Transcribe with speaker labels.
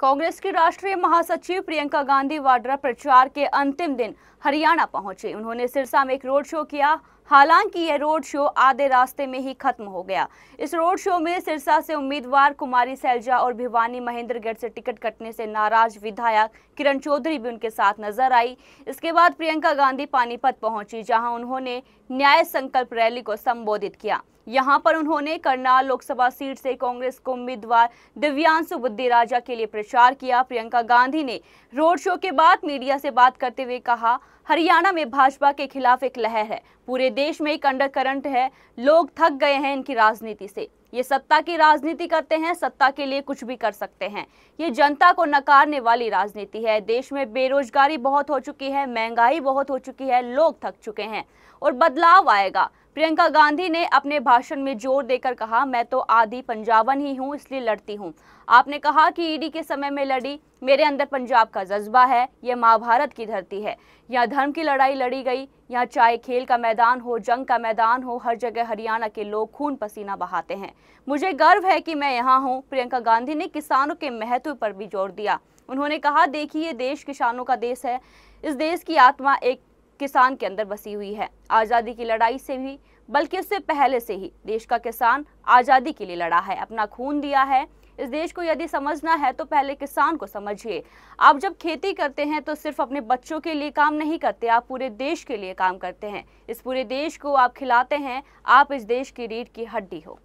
Speaker 1: कांग्रेस की राष्ट्रीय महासचिव प्रियंका गांधी वाड्रा प्रचार के अंतिम दिन हरियाणा पहुंचे उन्होंने सिरसा में एक रोड शो किया हालांकि यह रोड शो आधे रास्ते में ही खत्म हो गया इस रोड शो में सिरसा से उम्मीदवार कुमारी सैलजा और भिवानी महेंद्रगढ़ से टिकट कटने से नाराज विधायक किरण चौधरी भी उनके साथ नजर आई इसके बाद प्रियंका गांधी पानीपत पहुंची जहां उन्होंने न्याय संकल्प रैली को संबोधित किया यहां पर उन्होंने करनाल लोकसभा सीट से कांग्रेस को उम्मीदवार दिव्यांशु बुद्धि राजा के लिए प्रचार किया प्रियंका गांधी ने रोड शो के बाद मीडिया से बात करते हुए कहा हरियाणा में भाजपा के खिलाफ एक लहर है पूरे देश में एक अंडर करंट है लोग थक गए हैं इनकी राजनीति से ये सत्ता की राजनीति करते हैं सत्ता के लिए कुछ भी कर सकते हैं ये जनता को नकारने वाली राजनीति है देश में बेरोजगारी बहुत हो चुकी है महंगाई बहुत हो चुकी है लोग थक चुके हैं और बदलाव आएगा प्रियंका गांधी ने अपने भाषण में जोर देकर कहा मैं तो आधी पंजाबन ही हूँ इसलिए लड़ती हूँ आपने कहा कि ईडी के समय में लड़ी मेरे अंदर पंजाब का जज्बा है यह महाभारत की धरती है यहाँ धर्म की लड़ाई लड़ी गई यहाँ चाहे खेल का मैदान हो जंग का मैदान हो हर जगह हरियाणा के लोग खून पसीना बहाते हैं मुझे गर्व है कि मैं यहाँ हूँ प्रियंका गांधी ने किसानों के महत्व पर भी जोर दिया उन्होंने कहा देखिए देश किसानों का देश है इस देश की आत्मा एक किसान के अंदर बसी हुई है आज़ादी की लड़ाई से भी बल्कि उससे पहले से ही देश का किसान आज़ादी के लिए लड़ा है अपना खून दिया है इस देश को यदि समझना है तो पहले किसान को समझिए आप जब खेती करते हैं तो सिर्फ अपने बच्चों के लिए काम नहीं करते आप पूरे देश के लिए काम करते हैं इस पूरे देश को आप खिलाते हैं आप इस देश की रीढ़ की हड्डी हो